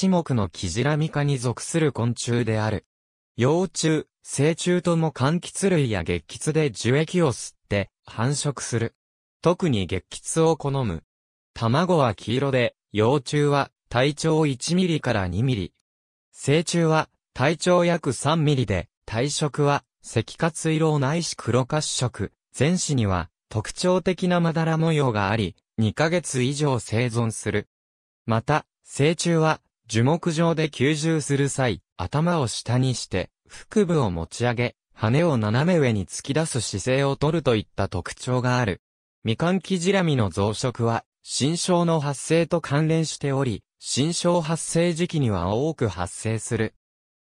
一目のキジラミ科に属する昆虫である。幼虫、成虫とも柑橘類や月橘で樹液を吸って繁殖する。特に月橘を好む。卵は黄色で、幼虫は体長1ミリから2ミリ。成虫は体長約3ミリで、体色は赤褐色ないし黒褐色。全肢には特徴的なまだら模様があり、2ヶ月以上生存する。また、成虫は樹木上で吸収する際、頭を下にして、腹部を持ち上げ、羽を斜め上に突き出す姿勢をとるといった特徴がある。ミカンキジラミの増殖は、新症の発生と関連しており、新症発生時期には多く発生する。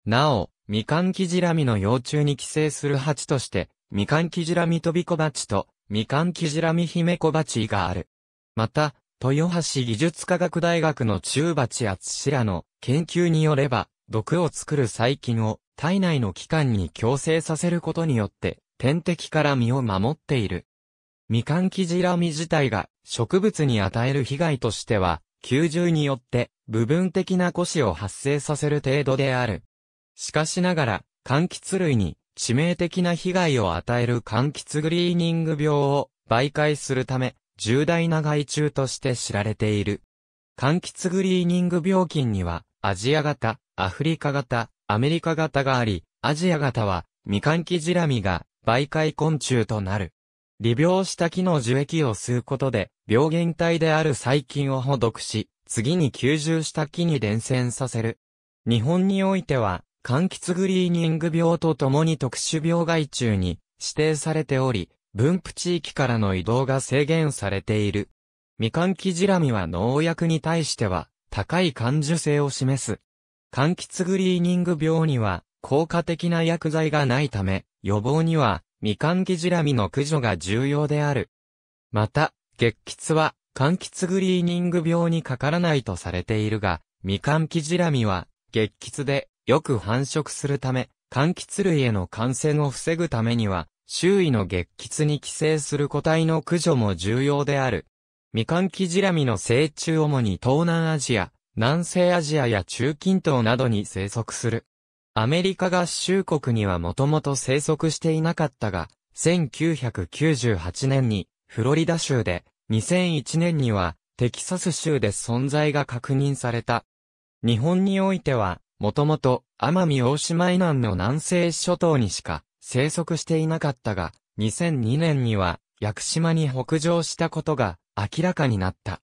なお、ミカンキジラミの幼虫に寄生する蜂として、ミカンキジラミトビコバチと、ミカンキジラミヒメコバチがある。また、豊橋技術科学大学の中鉢厚志らの研究によれば、毒を作る細菌を体内の器官に強制させることによって、天敵から身を守っている。みかんキジラミ自体が植物に与える被害としては、吸重によって部分的な腰を発生させる程度である。しかしながら、柑橘類に致命的な被害を与える柑橘グリーニング病を媒介するため、重大な害虫として知られている。柑橘グリーニング病菌には、アジア型、アフリカ型、アメリカ型があり、アジア型は、未柑橘ジラミが、媒介昆虫となる。利病した木の樹液を吸うことで、病原体である細菌を捕毒し、次に吸収した木に伝染させる。日本においては、柑橘グリーニング病と共に特殊病害虫に指定されており、分布地域からの移動が制限されている。未かんジラミは農薬に対しては高い感受性を示す。柑橘グリーニング病には効果的な薬剤がないため、予防には未かんジラミの駆除が重要である。また、月橘は柑橘グリーニング病にかからないとされているが、未かんジラミは月橘でよく繁殖するため、柑橘類への感染を防ぐためには、周囲の月喫に寄生する個体の駆除も重要である。未完期ジラミの成虫主に東南アジア、南西アジアや中近東などに生息する。アメリカ合衆国にはもともと生息していなかったが、1998年にフロリダ州で、2001年にはテキサス州で存在が確認された。日本においては、もともと奄美大島以南の南西諸島にしか生息していなかったが、2002年には、屋久島に北上したことが明らかになった。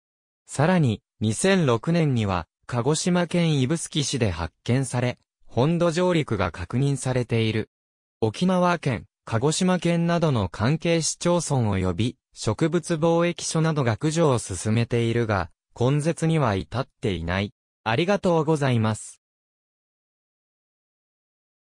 さらに、2006年には、鹿児島県指宿市で発見され、本土上陸が確認されている。沖縄県、鹿児島県などの関係市町村及び、植物貿易所などが駆除を進めているが、根絶には至っていない。ありがとうございます。